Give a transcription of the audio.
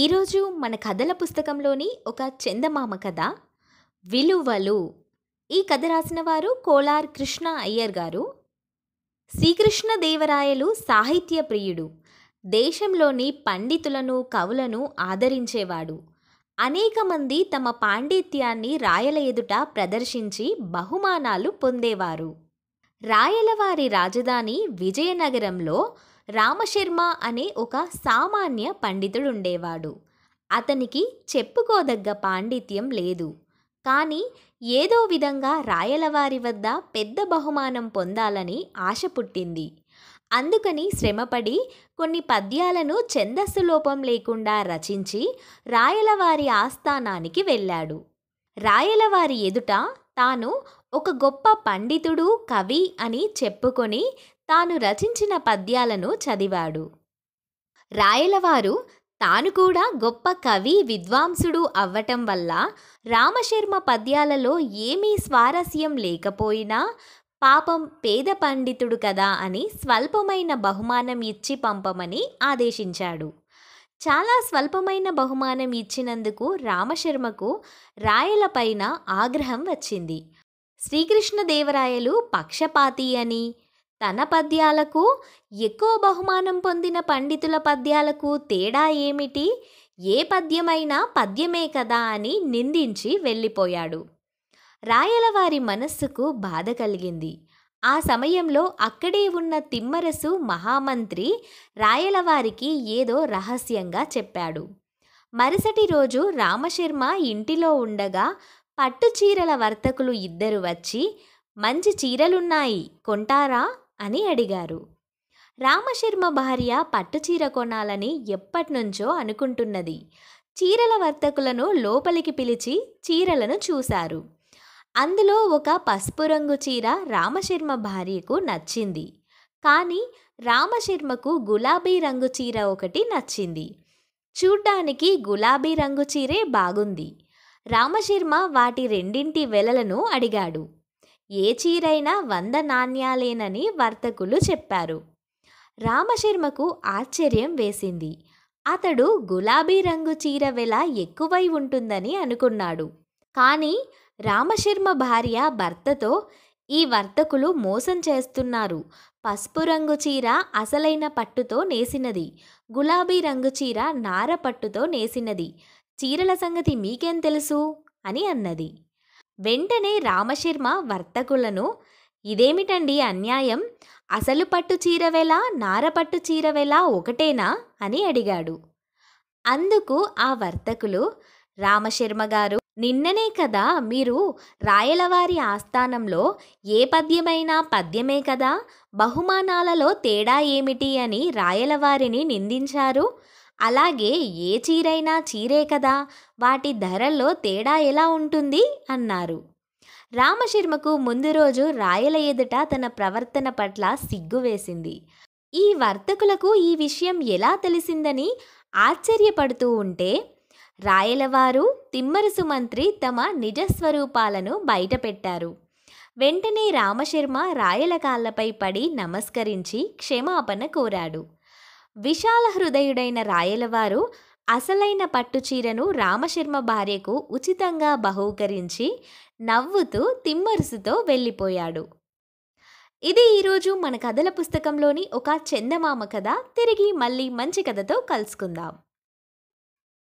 ఈరోజు మన కథల పుస్తకంలోని ఒక చందమామ కథ విలువలు ఈ కథ రాసిన వారు కోలార్ కృష్ణ అయ్యర్ గారు శ్రీకృష్ణదేవరాయలు సాహిత్య ప్రియుడు దేశంలోని పండితులను కవులను ఆదరించేవాడు అనేక మంది తమ పాండిత్యాన్ని రాయల ఎదుట ప్రదర్శించి బహుమానాలు పొందేవారు రాయలవారి రాజధాని విజయనగరంలో రామశర్మ అనే ఒక సామాన్య పండితుడుండేవాడు అతనికి చెప్పుకోదగ్గ పాండిత్యం లేదు కానీ ఏదో విధంగా రాయలవారి వద్ద పెద్ద బహుమానం పొందాలని ఆశ పుట్టింది అందుకని శ్రమపడి కొన్ని పద్యాలను ఛందస్సు లోపం లేకుండా రచించి రాయలవారి ఆస్థానానికి వెళ్ళాడు రాయలవారి ఎదుట తాను ఒక గొప్ప పండితుడు కవి అని చెప్పుకొని తాను రచించిన పద్యాలను చదివాడు రాయలవారు తాను కూడా గొప్ప కవి విద్వాంసుడు అవ్వటం వల్ల రామశర్మ పద్యాలలో ఏమీ స్వారస్యం లేకపోయినా పాపం పేద పండితుడు కదా అని స్వల్పమైన బహుమానం ఇచ్చి పంపమని ఆదేశించాడు చాలా స్వల్పమైన బహుమానం ఇచ్చినందుకు రామశర్మకు రాయలపైన ఆగ్రహం వచ్చింది శ్రీకృష్ణదేవరాయలు పక్షపాతి అని తన పద్యాలకు ఎక్కువ బహుమానం పొందిన పండితుల పద్యాలకు తేడా ఏమిటి ఏ పద్యమైనా పద్యమే కదా అని నిందించి వెళ్ళిపోయాడు రాయలవారి మనస్సుకు బాధ కలిగింది ఆ సమయంలో అక్కడే ఉన్న తిమ్మరసు మహామంత్రి రాయలవారికి ఏదో రహస్యంగా చెప్పాడు మరుసటి రోజు రామశర్మ ఇంటిలో ఉండగా పట్టు చీరల వర్తకులు ఇద్దరు వచ్చి మంచి చీరలున్నాయి కొంటారా అని అడిగారు రామశర్మ భార్య పట్టు చీర కొనాలని ఎప్పటినుంచో అనుకుంటున్నది చీరల వర్తకులను లోపలికి పిలిచి చీరలను చూశారు అందులో ఒక పసుపు రంగు చీర రామశర్మ భార్యకు నచ్చింది కానీ రామశర్మకు గులాబీ రంగు చీర ఒకటి నచ్చింది చూడ్డానికి గులాబీ రంగు చీరే బాగుంది రామశర్మ వాటి రెండింటి వెలలను అడిగాడు ఏ చీరైనా వంద నాణ్యాలేనని వర్తకులు చెప్పారు రామశర్మకు ఆశ్చర్యం వేసింది అతడు గులాబీ రంగు చీర వెల ఎక్కువై ఉంటుందని అనుకున్నాడు కానీ రామశర్మ భార్య భర్తతో ఈ వర్తకులు మోసం చేస్తున్నారు పసుపు రంగు చీర అసలైన పట్టుతో నేసినది గులాబీ రంగు చీర నార పట్టుతో నేసినది చీరల సంగతి మీకేం తెలుసు అని అన్నది వెంటనే రామశర్మ వర్తకులను ఇదేమిటండి అన్యాయం అసలు పట్టు చీరవేలా నారపట్టు చీరవేలా ఒకటేనా అని అడిగాడు అందుకు ఆ వర్తకులు రామశర్మ గారు నిన్ననే కదా మీరు రాయలవారి ఆస్థానంలో ఏ పద్యమైనా పద్యమే కదా బహుమానాలలో తేడా ఏమిటి అని రాయలవారిని నిందించారు అలాగే ఏ చీరైనా చీరే కదా వాటి ధరల్లో తేడా ఎలా ఉంటుంది అన్నారు రామశర్మకు ముందు రోజు రాయల ఎదుట తన ప్రవర్తన పట్ల సిగ్గు వేసింది ఈ వర్తకులకు ఈ విషయం ఎలా తెలిసిందని ఆశ్చర్యపడుతూ ఉంటే రాయలవారు తిమ్మరసు మంత్రి తమ నిజస్వరూపాలను బయటపెట్టారు వెంటనే రామశర్మ రాయల కాళ్ళపై పడి నమస్కరించి క్షమాపణ కోరాడు విశాల హృదయుడైన రాయలవారు అసలైన పట్టుచీరను రామశర్మ భార్యకు ఉచితంగా బహూకరించి నవ్వుతూ తిమ్మరుసుతో వెళ్ళిపోయాడు ఇది ఈరోజు మన కథల పుస్తకంలోని ఒక చందమామ కథ తిరిగి మళ్ళీ మంచి కథతో కలుసుకుందాం